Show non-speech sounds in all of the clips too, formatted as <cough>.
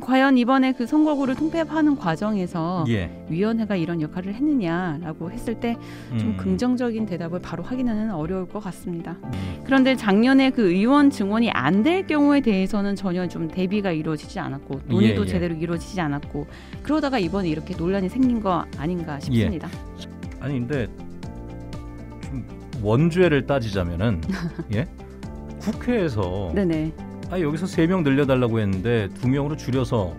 과연 이번에 그 선거구를 통폐합하는 과정에서 예. 위원회가 이런 역할을 했느냐라고 했을 때좀 음. 긍정적인 대답을 바로 확인하는 어려울 것 같습니다. 음. 그런데 작년에 그 의원 증원이 안 될 경우에 대해서는 전혀 좀 대비가 이루어지지 않았고 논의도 예, 예. 제대로 이루어지지 않았고 그러다가 이번에 이렇게 논란이 생긴 거 아닌가 예. 싶습니다. 아니 근데 좀 원죄를 따지자면은 <laughs> 예? 국회에서 네네. 아 여기서 세 명 늘려달라고 했는데 두 명으로 줄여서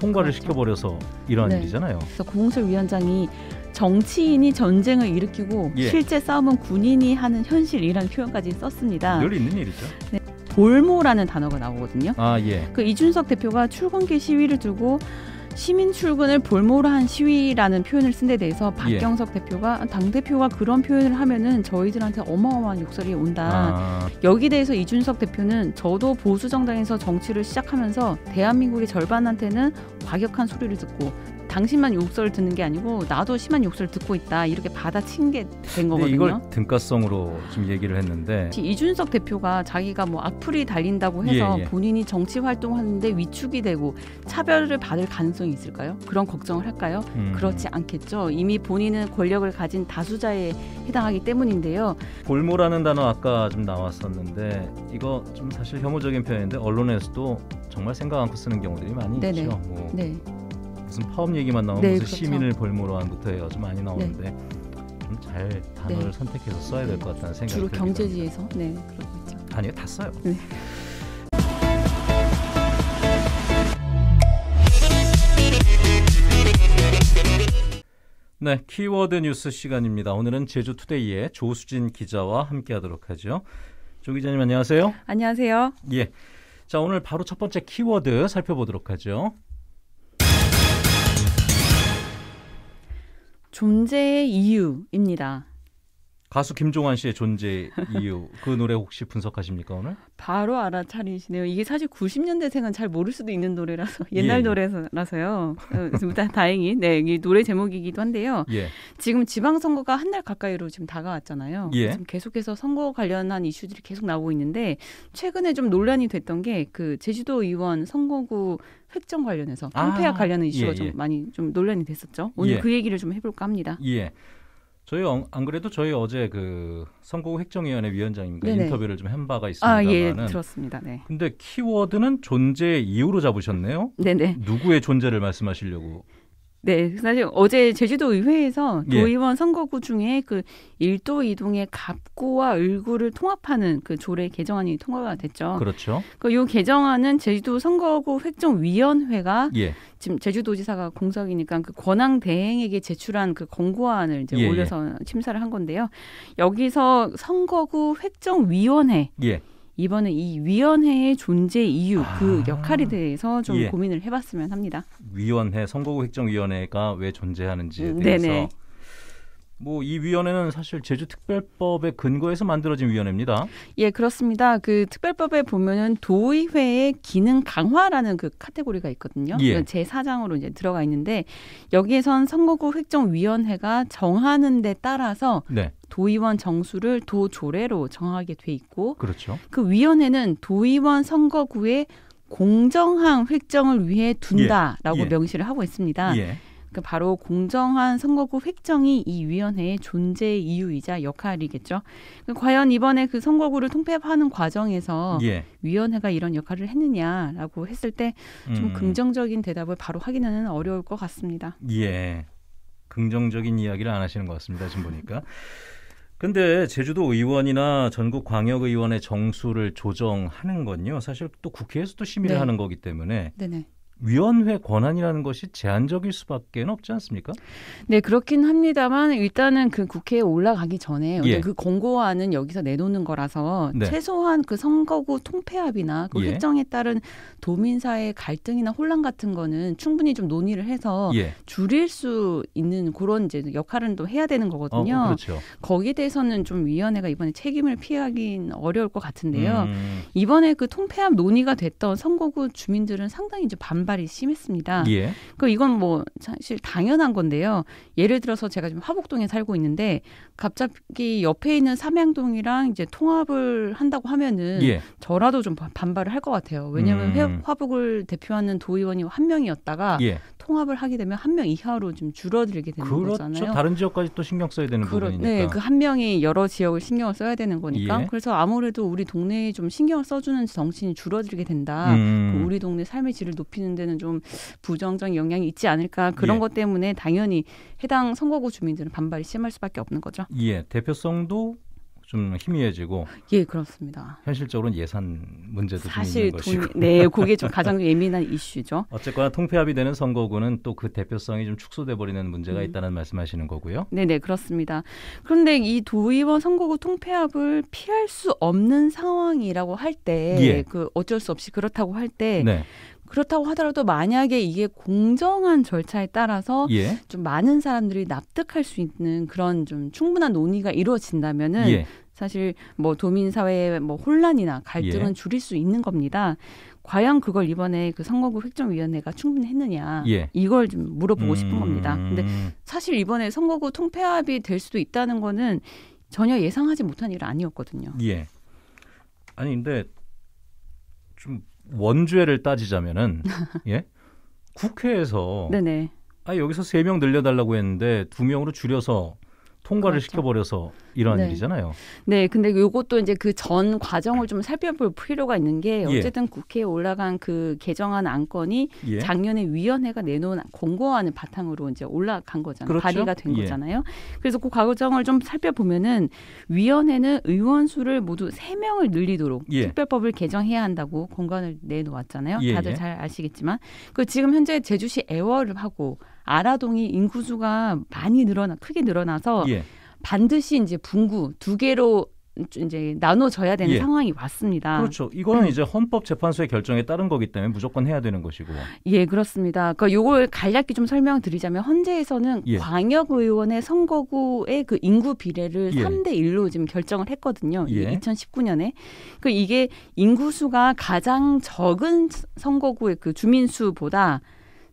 통과를 그렇죠. 시켜버려서 이러한 네. 일이잖아요. 그래서 고홍철 위원장이 정치인이 전쟁을 일으키고 예. 실제 싸움은 군인이 하는 현실이라는 표현까지 썼습니다. 늘 있는 일이죠. 네. 볼모라는 단어가 나오거든요. 아 예. 그 이준석 대표가 출근길 시위를 두고 시민 출근을 볼모로 한 시위라는 표현을 쓴 데 대해서 예. 박경석 예. 대표가 당 대표가 그런 표현을 하면은 저희들한테 어마어마한 욕설이 온다. 아. 여기 대해서 이준석 대표는 저도 보수 정당에서 정치를 시작하면서 대한민국의 절반한테는 과격한 소리를 듣고 당신만 욕설 을 듣는 게 아니고 나도 심한 욕설 을 듣고 있다 이렇게 받아친 게 된 거거든요. 이걸 등가성으로 지금 얘기를 했는데 이준석 대표가 자기가 뭐 악플이 달린다고 해서 예, 예. 본인이 정치 활동하는데 위축이 되고 차별을 받을 가능성이 있을까요? 그런 걱정을 할까요? 음. 그렇지 않겠죠. 이미 본인은 권력을 가진 다수자에 해당하기 때문인데요. 골모라는 단어 아까 좀 나왔었는데 이거 좀 사실 혐오적인 표현인데 언론에서도 정말 생각 않고 쓰는 경우들이 많이 네네. 있죠. 뭐. 네. 무슨 파업 얘기만 나오면 네, 무슨 그렇죠. 시민을 볼모로 한부터 해가지 많이 나오는데 네. 음, 잘 단어를 네. 선택해서 써야 될 것 같다는 생각이 주로 경제지에서 합니다. 네 그러고 있죠. 아니요 다 써요. 네, 네 키워드 뉴스 시간입니다. 오늘은 제주 투데이의 조수진 기자와 함께하도록 하죠. 조 기자님 안녕하세요. 안녕하세요. 예. 자, 오늘 바로 첫 번째 키워드 살펴보도록 하죠. 존재의 이유입니다. 가수 김종환 씨의 존재 이유 그 노래 혹시 분석하십니까 오늘? 바로 알아차리시네요. 이게 사실 90년대생은 잘 모를 수도 있는 노래라서 예, 옛날 예, 노래라서요. 어, 다행히 네이 노래 제목이기도 한데요. 예. 지금 지방선거가 한 달 가까이로 지금 다가왔잖아요. 예. 지금 계속해서 선거 관련한 이슈들이 계속 나오고 있는데 최근에 좀 논란이 됐던 게 그 제주도 의원 선거구 획정 관련해서 깡패와 아, 관련한 이슈가 예, 좀 예. 많이 좀 논란이 됐었죠. 오늘 예. 그 얘기를 좀 해볼까 합니다. 예. 저희 어, 안 그래도 저희 어제 그 선거 구 획정위원회 위원장님과 네네. 인터뷰를 좀 한 바가 있습니다만은 아, 예, 들었습니다. 네. 근데 키워드는 존재 이유로 잡으셨네요. 네네. 누구의 존재를 말씀하시려고? 네, 사실 어제 제주도 의회에서 예. 도의원 예. 선거구 중에 그 1도 2동의 갑구와 을구를 통합하는 그 조례 개정안이 통과가 됐죠. 그렇죠. 그요 그러니까 개정안은 제주도 선거구 획정위원회가 예. 지금 제주도지사가 공석이니까 그 권한 대행에게 제출한 그 권고안을 이제 예, 예. 올려서 심사를 한 건데요. 여기서 선거구 획정위원회 예. 이번에 이 위원회의 존재 이유 그 아, 역할에 대해서 좀 예. 고민을 해봤으면 합니다. 위원회 선거구 획정위원회가 왜 존재하는지에 음, 대해서 네네. 뭐이 위원회는 사실 제주특별법에 근거해서 만들어진 위원회입니다. 예, 그렇습니다. 그 특별법에 보면은 도의회의 기능 강화라는 그 카테고리가 있거든요. 예. 제사장으로 이제 들어가 있는데 여기에선 선거구 획정위원회가 정하는 데 따라서 네. 도의원 정수를 도조례로 정하게 돼 있고 그렇죠. 그 위원회는 도의원 선거구의 공정한 획정을 위해 둔다라고 예. 예. 명시를 하고 있습니다. 예. 그러니까 바로 공정한 선거구 획정이 이 위원회의 존재 이유이자 역할이겠죠. 그 과연 이번에 그 선거구를 통폐합하는 과정에서 예. 위원회가 이런 역할을 했느냐라고 했을 때좀 음. 긍정적인 대답을 바로 확인하는 어려울 것 같습니다. 예. 긍정적인 이야기를 안 하시는 것 같습니다. 지금 보니까. 근데 제주도 의원이나 전국 광역 의원의 정수를 조정하는 건요. 사실 또 국회에서 도 심의를 네. 하는 거기 때문에 네네. 위원회 권한이라는 것이 제한적일 수밖에 없지 않습니까? 네, 그렇긴 합니다만 일단은 그 국회에 올라가기 전에 예. 그 권고안은 여기서 내놓는 거라서 네. 최소한 그 선거구 통폐합이나 그 예. 획정에 따른 도민사의 갈등이나 혼란 같은 거는 충분히 좀 논의를 해서 예. 줄일 수 있는 그런 이제 역할은 또 해야 되는 거거든요. 어, 어 그렇죠. 거기에 대해서는 좀 위원회가 이번에 책임을 피하긴 어려울 것 같은데요. 음. 이번에 그 통폐합 논의가 됐던 선거구 주민들은 상당히 이제 반 반발이 심했습니다. 예. 그 이건 뭐 사실 당연한 건데요. 예를 들어서 제가 지금 화북동에 살고 있는데 갑자기 옆에 있는 삼양동이랑 이제 통합을 한다고 하면은 예. 저라도 좀 반발을 할 것 같아요. 왜냐하면 음. 회, 화북을 대표하는 도의원이 한 명이었다가 예. 통합을 하게 되면 한 명 이하로 좀 줄어들게 되는 그렇죠. 거잖아요. 다른 지역까지 또 신경 써야 되는 그러, 부분이니까. 네, 그 한 명이 여러 지역을 신경을 써야 되는 거니까. 예. 그래서 아무래도 우리 동네에 좀 신경을 써주는 정신이 줄어들게 된다. 음. 우리 동네 삶의 질을 높이는 주민들좀부정적 영향이 있지 않을까 그런 예. 것 때문에 당연히 해당 선거구 주민들은 반발이 심할 수밖에 없는 거죠. 예, 대표성도 좀 희미해지고 예 그렇습니다. 현실적으로 예산 문제도 좀 있는 돈, 것이고 네 그게 좀 가장 예민한 이슈죠. <laughs> 어쨌거나 통폐합이 되는 선거구는 또 그 대표성이 좀 축소돼 버리는 문제가 음. 있다는 말씀하시는 거고요. 네네 네, 그렇습니다. 그런데 이 도의원 선거구 통폐합을 피할 수 없는 상황이라고 할 때그 예. 그 어쩔 수 없이 그렇다고 할때 네. 그렇다고 하더라도 만약에 이게 공정한 절차에 따라서 예. 좀 많은 사람들이 납득할 수 있는 그런 좀 충분한 논의가 이루어진다면은 예. 사실 뭐 도민 사회의 뭐 혼란이나 갈등은 예. 줄일 수 있는 겁니다. 과연 그걸 이번에 그 선거구 획정위원회가 충분히 했느냐 예. 이걸 좀 물어보고 싶은 음. 겁니다. 근데 사실 이번에 선거구 통폐합이 될 수도 있다는 거는 전혀 예상하지 못한 일 아니었거든요. 예. 아니 근데 좀 원죄를 따지자면은 <laughs> 예 국회에서 네네. 아 여기서 세 명 늘려달라고 했는데 두 명으로 줄여서 통과를 그죠 시켜버려서 이러한 네. 일이잖아요. 네, 근데 이것도 이제 그 전 과정을 좀 살펴볼 필요가 있는 게 예. 어쨌든 예. 국회에 올라간 그 개정안 안건이 예. 작년에 위원회가 내놓은 공고안을 바탕으로 이제 올라간 거잖아요. 그렇죠? 발의가 된 예. 거잖아요. 그래서 그 과정을 좀 살펴보면은 위원회는 의원 수를 모두 세명을 늘리도록 예. 특별법을 개정해야 한다고 공고안을 내놓았잖아요. 예, 다들 잘 아시겠지만 그 지금 현재 제주시 애월을 하고 아라동이 인구수가 많이 늘어나 크게 늘어나서 예. 반드시 이제 분구 두 개로 이제 나눠져야 되는 예. 상황이 왔습니다. 그렇죠. 이거는 음. 이제 헌법재판소의 결정에 따른 거기 때문에 무조건 해야 되는 것이고. 예, 그렇습니다. 그러니까 요걸 간략히 좀 설명드리자면 헌재에서는 예. 광역 의원의 선거구의 그 인구 비례를 예. 3대 1로 지금 결정을 했거든요. 예. 2019년에. 그 그러니까 이게 인구수가 가장 적은 선거구의 그 주민수보다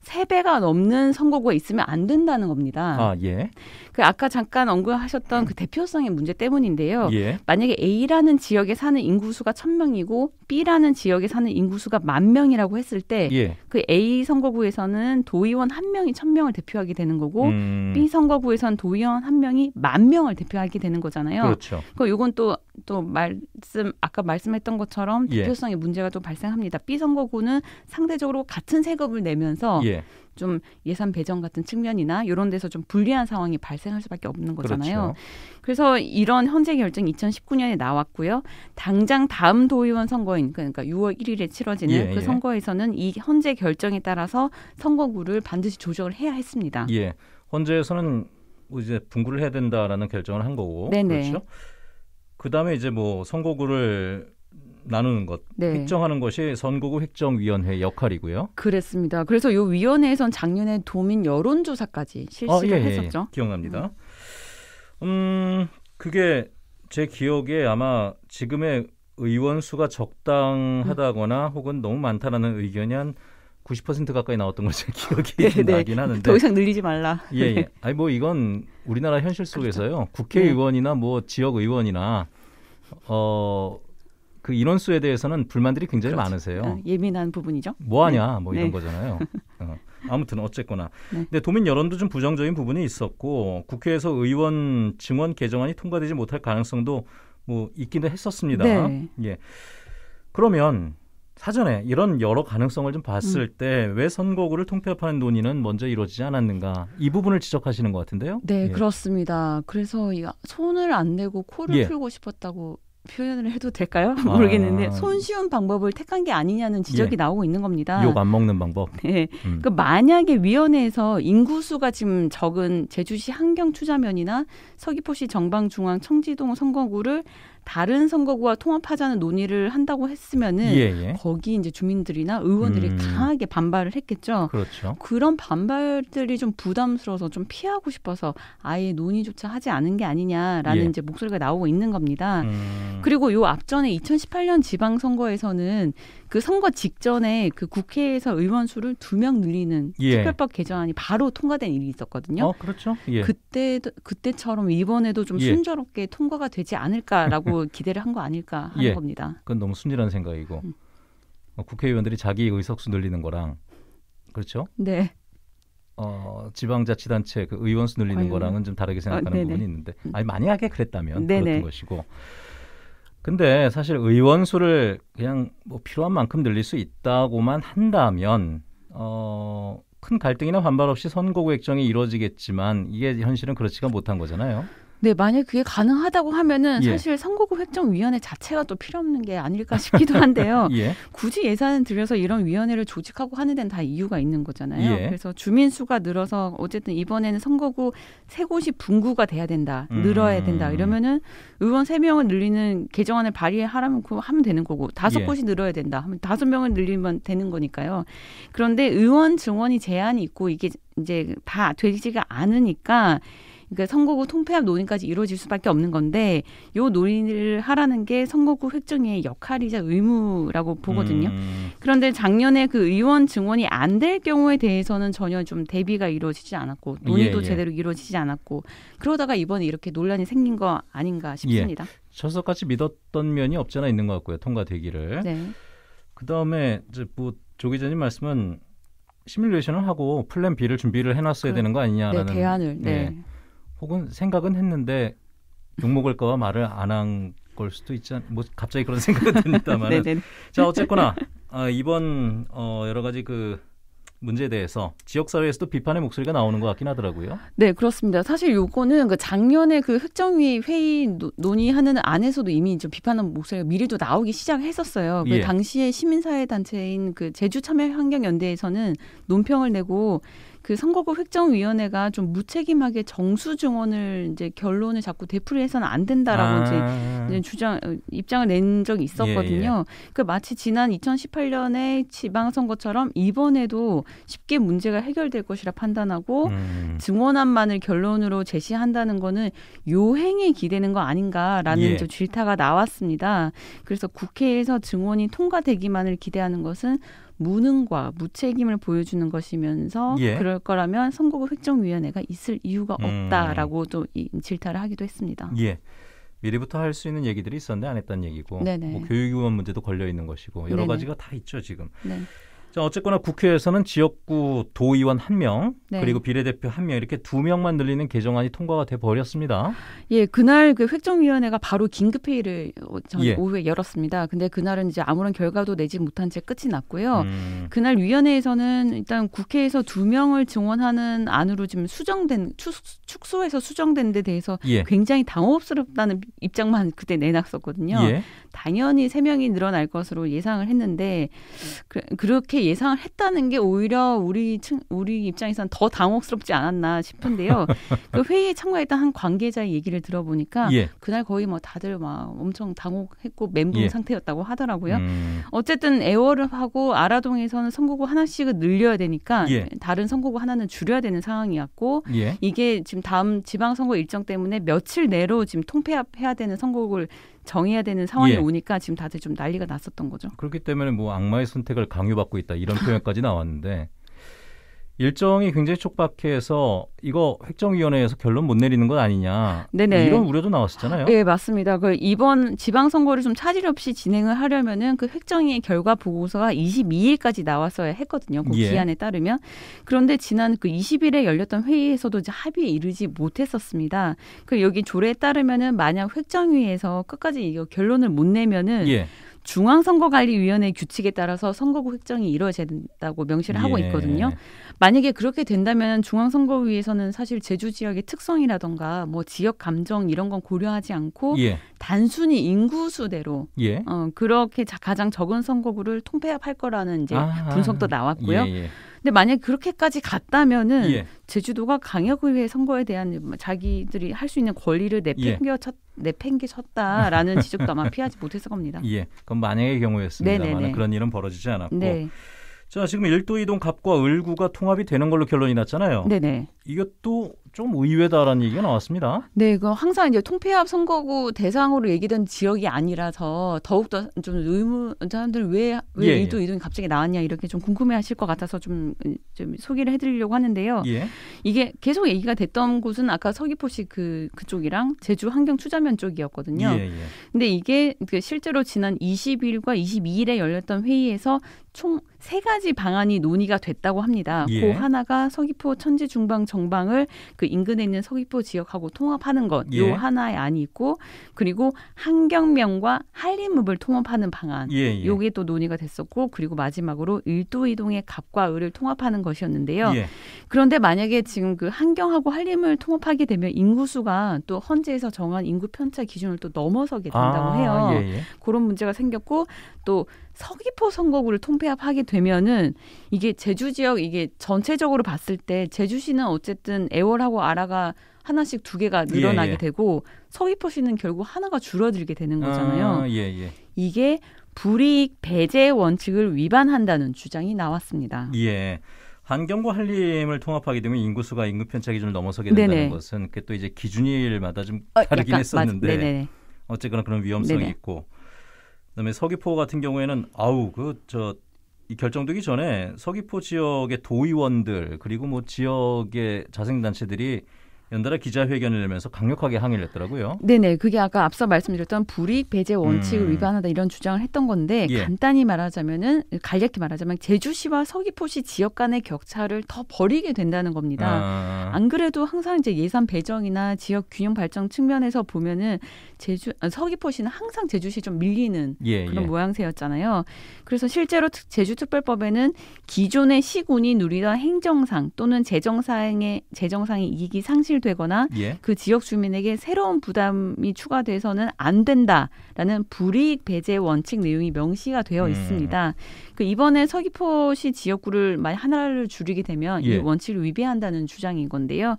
3배가 넘는 선거구가 있으면 안 된다는 겁니다. 아, 예. 그 아까 잠깐 언급하셨던 그 대표성의 문제 때문인데요. 예. 만약에 A라는 지역에 사는 인구수가 천명이고 B라는 지역에 사는 인구수가 만 명이라고 했을 때그 예. 그 A 선거구에서는 도의원 한 명이 천명을 대표하게 되는 거고 음. B 선거구에선 도의원 한 명이 만 명을 대표하게 되는 거잖아요. 그렇죠. 그 요건 또 또 말씀 아까 말씀했던 것처럼 예. 대표성의 예. 문제가 또 발생합니다. B 선거구는 상대적으로 같은 세금을 내면서 예. 좀 예산 배정 같은 측면이나 이런 데서 좀 불리한 상황이 발생할 수밖에 없는 거잖아요. 그렇죠. 그래서 이런 현재 결정이 2019년에 나왔고요. 당장 다음 도의원 선거인 그러니까 6월 1일에 치러지는 예, 그 예. 선거에서는 이 현재 결정에 따라서 선거구를 반드시 조정을 해야 했습니다. 예. 헌재에서는 뭐 이제 분구를 해야 된다라는 결정을 한 거고 네네. 그렇죠. 그다음에 이제 뭐 선거구를 나누는 것, 네. 획정하는 것이 선거구 획정위원회 역할이고요. 그랬습니다. 그래서 이 위원회에선 작년에 도민 여론조사까지 실시를 아, 예, 했었죠. 예, 예. 기억납니다. 음. 음, 그게 제 기억에 아마 지금의 의원 수가 적당하다거나 음. 혹은 너무 많다라는 의견이 한 90% 가까이 나왔던 걸제 <laughs> 기억이 네, 네, 나긴 하는데 더 이상 늘리지 말라. 예, 예. 네. 아니 뭐 이건 우리나라 현실 속에서요. 그렇죠. 국회의원이나 네. 뭐 지역 의원이나 어그 인원수에 대해서는 불만들이 굉장히 그렇죠. 많으세요. 어, 예민한 부분이죠. 뭐하냐 네. 뭐 이런 네. 거잖아요. 어. <laughs> 아무튼 어쨌거나. 네. 근데 도민 여론도 좀 부정적인 부분이 있었고 국회에서 의원 증원 개정안이 통과되지 못할 가능성도 뭐 있기는 했었습니다. 네. 예. 그러면 사전에 이런 여러 가능성을 좀 봤을 음. 때왜 선거구를 통폐합하는 논의는 먼저 이루어지지 않았는가 이 부분을 지적하시는 것 같은데요. 네, 예. 그렇습니다. 그래서 이 손을 안 내고 코를 예. 풀고 싶었다고 표현을 해도 될까요? <laughs> 아. 모르겠는데 손쉬운 방법을 택한 게 아니냐는 지적이 예. 나오고 있는 겁니다. 욕 안 먹는 방법. <laughs> 네. 음. 그 만약에 위원회에서 인구수가 지금 적은 제주시 한경 추자면이나 서귀포시 정방중앙 청지동 선거구를 다른 선거구와 통합하자는 논의를 한다고 했으면은 예, 예. 거기 이제 주민들이나 의원들이 음. 강하게 반발을 했겠죠. 그렇죠. 그런 반발들이 좀 부담스러워서 좀 피하고 싶어서 아예 논의조차 하지 않은 게 아니냐라는 예. 이제 목소리가 나오고 있는 겁니다. 음. 그리고 요 앞전에 2018년 지방선거에서는 그 선거 직전에 그 국회에서 의원 수를 두 명 늘리는 예. 특별법 개정안이 바로 통과된 일이 있었거든요. 어, 그렇죠. 예. 그때 그때처럼 이번에도 좀 예. 순조롭게 통과가 되지 않을까라고 <laughs> 기대를 한 거 아닐까 하는 예. 겁니다. 그건 너무 순진한 생각이고 음. 어, 국회의원들이 자기 의석수 늘리는 거랑 그렇죠. 네. 어, 지방자치단체 그 의원수 늘리는 아유. 거랑은 좀 다르게 아, 생각하는 아, 부분이 있는데 음. 아니 만약에 그랬다면 네네. 그렇던 것이고 근데 사실 의원 수를 그냥 뭐 필요한 만큼 늘릴 수 있다고만 한다면 어, 큰 갈등이나 반발 없이 선거구 획정이 이루어지겠지만 이게 현실은 그렇지가 못한 거잖아요. 네, 만약 그게 가능하다고 하면은 예. 사실 선거구 획정위원회 자체가 또 필요 없는 게 아닐까 싶기도 한데요. <laughs> 예. 굳이 예산을 들여서 이런 위원회를 조직하고 하는 데는 다 이유가 있는 거잖아요. 예. 그래서 주민 수가 늘어서 어쨌든 이번에는 선거구 세 곳이 분구가 돼야 된다, 음. 늘어야 된다 이러면은 의원 세 명을 늘리는 개정안을 발의하라면 그 하면 되는 거고 다섯 예. 곳이 늘어야 된다 하면 다섯 명을 늘리면 되는 거니까요. 그런데 의원 증원이 제한이 있고 이게 이제 다 되지가 않으니까. 그러니까 선거구 통폐합 논의까지 이루어질 수밖에 없는 건데 요 논의를 하라는 게 선거구 획정의 역할이자 의무라고 보거든요. 음. 그런데 작년에 그 의원 증원이 안 될 경우에 대해서는 전혀 좀 대비가 이루어지지 않았고 논의도 예, 예. 제대로 이루어지지 않았고 그러다가 이번에 이렇게 논란이 생긴 거 아닌가 예. 싶습니다. 예. 철석같이 믿었던 면이 없잖아 있는 것 같고요. 통과되기를. 네. 그 다음에 이제 뭐조 기자님 말씀은 시뮬레이션을 하고 플랜 B를 준비를 해놨어야 그, 되는 거 아니냐라는 네, 대안을. 예. 네. 예. 혹은 생각은 했는데 욕먹을까봐 말을 안 한 걸 수도 있지 않, 뭐 갑자기 그런 생각은 듭니다만. <laughs> 네, 네. 자, 어쨌거나, 아, 이번, 어, 여러 가지 그, 문제에 대해서 지역사회에서도 비판의 목소리가 나오는 것 같긴 하더라고요. 네, 그렇습니다. 사실 요거는 그 작년에 그 흑정위 회의 노, 논의하는 안에서도 이미 좀비판하 목소리가 미리도 나오기 시작했었어요. 그 예. 그 당시에 시민사회 단체인 그 제주 참여 환경 연대에서는 논평을 내고 그 선거구 획정위원회가 좀 무책임하게 정수증언을 이제 결론을 자꾸 되풀이 해서는 안 된다라고 아. 이제, 주장 어, 입장을 낸 적이 있었거든요. 예, 예. 그 마치 지난 2018년에 지방선거처럼 이번에도 쉽게 문제가 해결될 것이라 판단하고 음. 증언안만을 결론으로 제시한다는 거는 요행이 기대는 거 아닌가라는 예. 질타가 나왔습니다. 그래서 국회에서 증언이 통과되기만을 기대하는 것은 무능과 무책임을 보여주는 것이면서 예. 그럴 거라면 선거구 획정위원회가 있을 이유가 음. 없다라고 음. 또 질타를 하기도 했습니다. 예. 미리부터 할 수 있는 얘기들이 있었는데 안 했다는 얘기고 뭐 교육위원 문제도 걸려 있는 것이고 여러 네네. 가지가 다 있죠 지금. 네. 자, 어쨌거나 국회에서는 지역구 도의원 1명 네. 그리고 비례대표 1명 이렇게 2명만 늘리는 개정안이 통과가 돼 버렸습니다. 예, 그날 그 획정위원회가 바로 긴급 회의를 전 어, 예. 오후에 열었습니다. 근데 그날은 이제 아무런 결과도 내지 못한 채 끝이 났고요. 음. 그날 위원회에서는 일단 국회에서 2 명을 증원하는 안으로 지금 수정된 축소해서 수정된 데 대해서 예. 굉장히 당혹스럽다는 입장만 그때 내놨었거든요. 예. 당연히 세명이 늘어날 것으로 예상을 했는데 그, 렇게 예상을 했다는 게 오히려 우리 층, 우리 입장에선 더 당혹스럽지 않았나 싶은데요. <laughs> 그 회의에 참가했던 한 관계자의 얘기를 들어보니까 예. 그날 거의 뭐 다들 막 엄청 당혹했고 멘붕 예. 상태였다고 하더라고요. 음. 어쨌든 애월을 하고 아라동에서는 선거구 하나씩은 늘려야 되니까 예. 다른 선거구 하나는 줄여야 되는 상황이었고 예. 이게 지금 다음 지방선거 일정 때문에 며칠 내로 지금 통폐합해야 되는 선거구를 정해야 되는 상황이 예. 오니까 지금 다들 좀 난리가 났었던 거죠. 그렇기 때문에 뭐 악마의 선택을 강요받고 있다 이런 <laughs> 표현까지 나왔는데 일정이 굉장히 촉박해서 이거 획정위원회에서 결론 못 내리는 것 아니냐 네네. 이런 우려도 나왔었잖아요. 네 맞습니다. 그 이번 지방선거를 좀 차질 없이 진행을 하려면은 그 획정위의 결과 보고서가 22일까지 나왔어야 했거든요. 그 예. 기한에 따르면 그런데 지난 그 20일에 열렸던 회의에서도 이제 합의에 이르지 못했었습니다. 그 여기 조례에 따르면은 만약 획정위에서 끝까지 이거 결론을 못 내면은 예. 중앙선거관리위원회 규칙에 따라서 선거구 획정이 이루어져야 된다고 명시를 하고 예. 있거든요. 예. 만약에 그렇게 된다면 중앙선거위에서는 사실 제주 지역의 특성이라던가 뭐 지역 감정 이런 건 고려하지 않고 예. 단순히 인구수대로 예. 어, 그렇게 가장 적은 선거구를 통폐합할 거라는 이제 아, 분석도 나왔고요. 예, 예. 근데 만약 그렇게까지 갔다면은 제주도가 강역의회 선거에 대한 자기들이 할 수 있는 권리를 내팽겨쳤 내팽개쳤다라는 지적도 아마 피하지 못했을 겁니다. <laughs> 예, 그건 만약의 경우였습니다만 그런 일은 벌어지지 않았고. 네. 자, 지금 1도 이동 갑과 을구가 통합이 되는 걸로 결론이 났잖아요. 네네. 이것도 좀 의외다라는 얘기가 나왔습니다. 네, 그 항상 이제 통폐합 선거구 대상으로 얘기된 지역이 아니라서 더욱더 좀 의문 사람들 왜왜 예, 이도 예. 이동이 갑자기 나왔냐 이렇게 좀 궁금해하실 것 같아서 좀 좀 소개를 해드리려고 하는데요. 예. 이게 계속 얘기가 됐던 곳은 아까 서귀포시 그 그쪽이랑 제주 환경 추자면 쪽이었거든요. 예, 예. 근데 이게 그 실제로 지난 20일과 22일에 열렸던 회의에서 총 세 가지 방안이 논의가 됐다고 합니다. 예. 그 하나가 서귀포 천지 중방 정방을 그그 인근에 있는 서귀포 지역하고 통합하는 것요 예. 하나의 안이 있고 그리고 한경면과 한림읍을 통합하는 방안 예, 예, 요게 또 논의가 됐었고 그리고 마지막으로 일도 이동의 갑과 을을 통합하는 것이었는데요. 예. 그런데 만약에 지금 그 한경하고 한림을 통합하게 되면 인구수가 또 헌재에서 정한 인구 편차 기준을 또 넘어서게 된다고 아, 해요. 예, 예. 그런 문제가 생겼고 또 서귀포 선거구를 통폐합하게 되면은 이게 제주 지역 이게 전체적으로 봤을 때 제주시는 어쨌든 애월하고 A하고 아라가 하나씩 두 개가 예, 늘어나게 예, 예. 되고 서귀포 시는 결국 하나가 줄어들게 되는 아, 거잖아요. 아, 예, 이게 불이익 배제 원칙을 위반한다는 주장이 나왔습니다. 예. 환경과 한림을 통합하게 되면 인구수가 인구 편차 기준을 넘어서게 된다는 네네. 것은 그게 또 이제 기준일마다 좀 어, 다르긴 약간, 했었는데 어쨌거나 그런 위험성이 네네. 있고 그다음에 서귀포 같은 경우에는 아우 그저 이 결정되기 전에 서귀포 지역의 도의원들 그리고 뭐 지역의 자생단체들이 연달아 기자회견을 내면서 강력하게 항의를 했더라고요. 네네. 그게 아까 앞서 말씀드렸던 불이익 배제 원칙을 음. 위반하다 이런 주장을 했던 건데 예. 간단히 말하자면은 간략히 말하자면 제주시와 서귀포시 지역 간의 격차를 더 벌이게 된다는 겁니다. 아. 안 그래도 항상 이제 예산 배정이나 지역 균형 발전 측면에서 보면은 제주 아, 서귀포시는 항상 제주시 좀 밀리는 예, 예. 그런 예. 모양새였잖아요. 그래서 실제로 제주특별법에는 기존의 시군이 누리던 행정상 또는 재정상의 재정상의 이익이 상실 되거나 예. 그 지역 주민에게 새로운 부담이 추가돼서는 안 된다라는 불이익 배제 원칙 내용이 명시가 되어 음. 있습니다. 그 이번에 서귀포시 지역구를 만 하나를 줄이게 되면 예. 이 원칙을 위배한다는 주장인 건데요.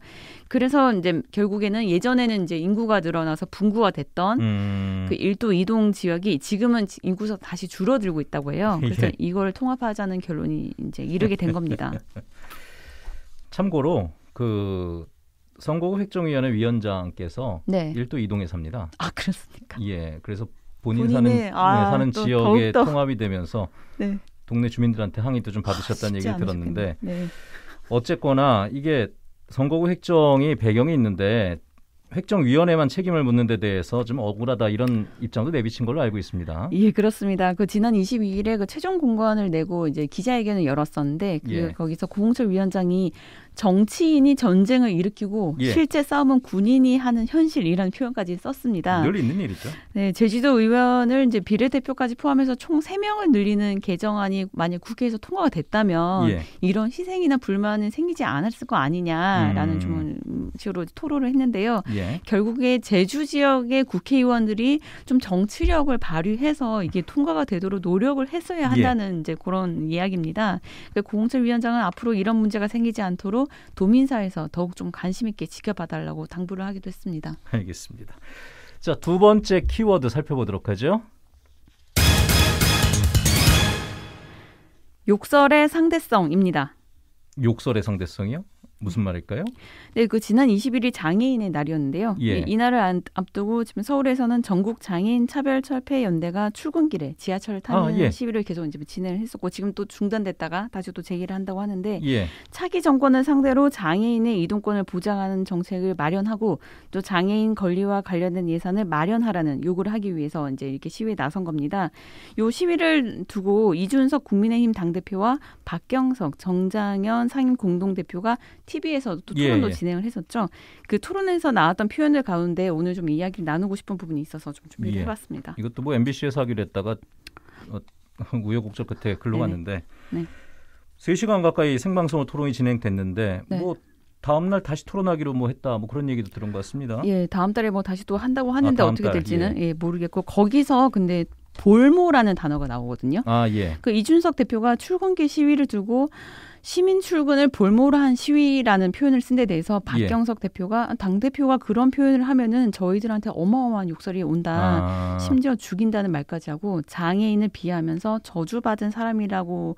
그래서 이제 결국에는 예전에는 이제 인구가 늘어나서 분구가 됐던 음. 그일도이동 지역이 지금은 인구가 다시 줄어들고 있다고 해요. <laughs> 예. 그래서 예. 이걸 통합하자는 결론이 이제 이르게 된 겁니다. <laughs> 참고로 그 선거구 획정위원회 위원장께서 네. 일도 이동에 삽니다. 아 그렇습니까? 예, 그래서 본인 사는 아, 네, 사는 지역에 더욱더. 통합이 되면서 <laughs> 네. 동네 주민들한테 항의도 좀 받으셨다는 아, 얘기를 들었는데 네. 어쨌거나 이게 선거구 획정이 배경이 있는데 획정위원회만 책임을 묻는 데 대해서 좀 억울하다 이런 입장도 내비친 걸로 알고 있습니다. 예, 그렇습니다. 그 지난 22일에 그 최종 공고안을 내고 이제 기자회견을 열었었는데 그 예. 거기서 고홍철 위원장이 정치인이 전쟁을 일으키고 예. 실제 싸움은 군인이 하는 현실이라는 표현까지 썼습니다. 늘 있는 일이죠. 네, 제주도 의원을 이제 비례대표까지 포함해서 총 세명을 늘리는 개정안이 만약 국회에서 통과가 됐다면 예. 이런 희생이나 불만은 생기지 않았을 거 아니냐라는 음. 좀 식으로 토론을 했는데요. 예. 결국에 제주 지역의 국회의원들이 좀 정치력을 발휘해서 이게 통과가 되도록 노력을 했어야 예. 한다는 예. 이제 그런 이야기입니다. 그러니 고홍철 위원장은 앞으로 이런 문제가 생기지 않도록 도민사에서 더욱 좀 관심 있게 지켜봐달라고 당부를 하기도 했습니다. 알겠습니다. 자, 두 번째 키워드 살펴보도록 하죠. 욕설의 상대성입니다. 욕설의 상대성이요? 무슨 말일까요? 네, 그 지난 21일 장애인의 날이었는데요. 예. 이 날을 안, 앞두고 지금 서울에서는 전국 장애인 차별 철폐 연대가 출근길에 지하철을 타는 아, 예. 시위를 계속 이제 진행을 했었고 지금 또 중단됐다가 다시 또 재개를 한다고 하는데 예. 차기 정권을 상대로 장애인의 이동권을 보장하는 정책을 마련하고 또 장애인 권리와 관련된 예산을 마련하라는 요구를 하기 위해서 이제 이렇게 시위에 나선 겁니다. 요 시위를 두고 이준석 국민의힘 당대표와 박경석 정장현 상임 공동대표가 TV에서 도또 예, 토론도 예. 진행을 했었죠. 그 토론에서 나왔던 표현들 가운데 오늘 좀 이야기를 나누고 싶은 부분이 있어서 좀 준비를 예. 해봤습니다. 이것도 뭐 MBC에서 하기로 했다가 어, <laughs> 우여곡절 끝에 글로 네네. 갔는데 네. 3시간 가까이 생방송으로 토론이 진행됐는데 네. 뭐 다음 날 다시 토론하기로 뭐 했다 뭐 그런 얘기도 들은 것 같습니다. 예, 다음 달에 뭐 다시 또 한다고 아, 하는데 아, 어떻게 달, 될지는 예. 예, 모르겠고 거기서 근데 볼모라는 단어가 나오거든요. 아, 예. 그 이준석 대표가 출근길 시위를 두고 시민 출근을 볼모로 한 시위라는 표현을 쓴 데 대해서 예. 박경석 예. 대표가 당 대표가 그런 표현을 하면은 저희들한테 어마어마한 욕설이 온다. 아. 심지어 죽인다는 말까지 하고 장애인을 비하면서 저주받은 사람이라고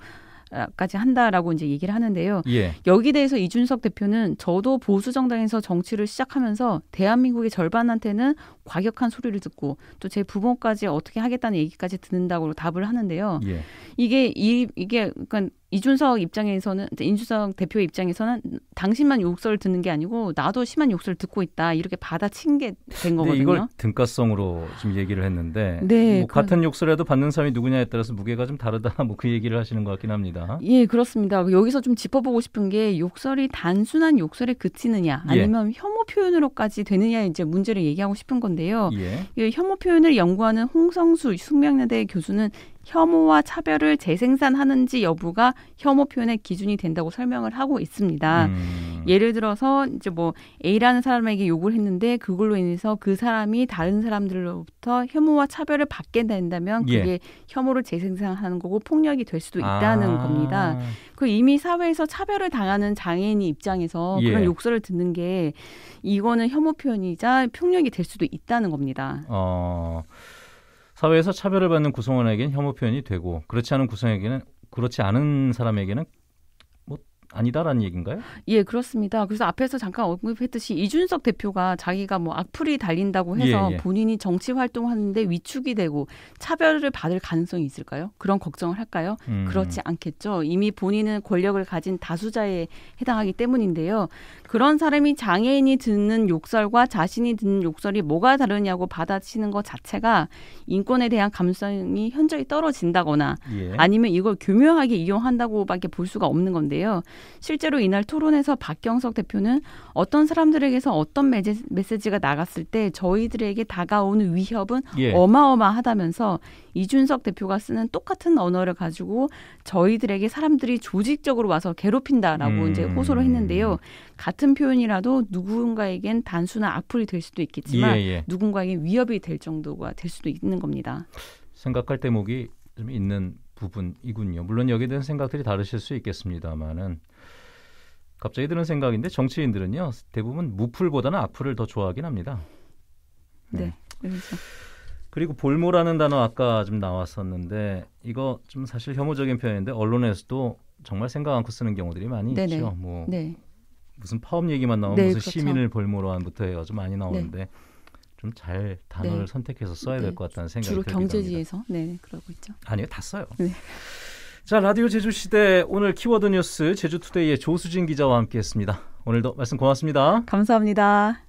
까지 한다라고 이제 얘기를 하는데요. 예. 여기 대해서 이준석 대표는 저도 보수 정당에서 정치를 시작하면서 대한민국의 절반한테는 과격한 소리를 듣고 또 제 부모까지 어떻게 하겠다는 얘기까지 듣는다고 답을 하는데요. 예. 이게 이 이게 그러니까 이준석 입장에서는 이준석 대표 입장에서는 당신만 욕설을 듣는 게 아니고 나도 심한 욕설을 듣고 있다 이렇게 받아친 게 된 거거든요. 이걸 등가성으로 지금 얘기를 했는데 네, 뭐그 같은 욕설에도 받는 사람이 누구냐에 따라서 무게가 좀 다르다 <laughs> 뭐 그 얘기를 하시는 것 같긴 합니다. 예 그렇습니다. 여기서 좀 짚어보고 싶은 게 욕설이 단순한 욕설에 그치느냐 예. 아니면 예. 혐오 표현으로까지 되느냐 이제 문제를 얘기하고 싶은 건데요. 예. 예. 혐오 표현을 연구하는 홍성수 숙명여대 교수는 혐오와 차별을 재생산하는지 여부가 혐오 표현의 기준이 된다고 설명을 하고 있습니다. 음. 예를 들어서 이제 뭐 A라는 사람에게 욕을 했는데 그걸로 인해서 그 사람이 다른 사람들로부터 혐오와 차별을 받게 된다면 예. 그게 예. 혐오를 재생산하는 거고 폭력이 될 수도 있다는 아. 겁니다. 그 이미 사회에서 차별을 당하는 장애인 이 입장에서 예. 그런 욕설을 듣는 게 이거는 혐오 표현이자 폭력이 될 수도 있다는 겁니다. 어. 사회에서 차별을 받는 구성원에게는 혐오 표현이 되고 그렇지 않은 구성에게는 그렇지 않은 사람에게는 아니다라는 얘기인가요? 예, 그렇습니다. 그래서 앞에서 잠깐 언급했듯이 이준석 대표가 자기가 뭐 악플이 달린다고 해서 예, 예. 본인이 정치 활동하는데 위축이 되고 차별을 받을 가능성이 있을까요? 그런 걱정을 할까요? 음. 그렇지 않겠죠. 이미 본인은 권력을 가진 다수자에 해당하기 때문인데요. 그런 사람이 장애인이 듣는 욕설과 자신이 듣는 욕설이 뭐가 다르냐고 받아치는 것 자체가 인권에 대한 감성이 현저히 떨어진다거나 예. 아니면 이걸 교묘하게 이용한다고밖에 볼 수가 없는 건데요. 실제로 이날 토론에서 박경석 대표는 어떤 사람들에게서 어떤 메시지, 가 나갔을 때 저희들에게 다가오는 위협은 예. 어마어마하다면서 이준석 대표가 쓰는 똑같은 언어를 가지고 저희들에게 사람들이 조직적으로 와서 괴롭힌다라고 음. 이제 호소를 했는데요. 같은 표현이라도 누군가에겐 단순한 악플이 될 수도 있겠지만 예, 예. 누군가에겐 위협이 될 정도가 될 수도 있는 겁니다. 생각할 대목이 좀 있는 부분이군요. 물론 여기에 대한 생각들이 다르실 수 있겠습니다만은 갑자기 드는 생각인데 정치인들은요 대부분 무풀보다는 악플을 더 좋아하긴 합니다. 네. 네. 그렇죠. 그리고 볼모라는 단어 아까 좀 나왔었는데 이거 좀 사실 혐오적인 표현인데 언론에서도 정말 생각 않고 쓰는 경우들이 많이 네네. 있죠. 뭐 네. 무슨 파업 얘기만 나오면 네, 무슨 그렇죠. 시민을 볼모로 한부터 해가지고 많이 나오는데 네. 좀잘 단어를 네. 선택해서 써야 될것 네. 같다는 생각이 들어요. 주로 경제지에서 네 그러고 있죠. 아니요 다 써요. 자, 라디오 제주시대 오늘 키워드 뉴스 제주투데이의 조수진 기자와 함께했습니다. 오늘도 말씀 고맙습니다. 감사합니다.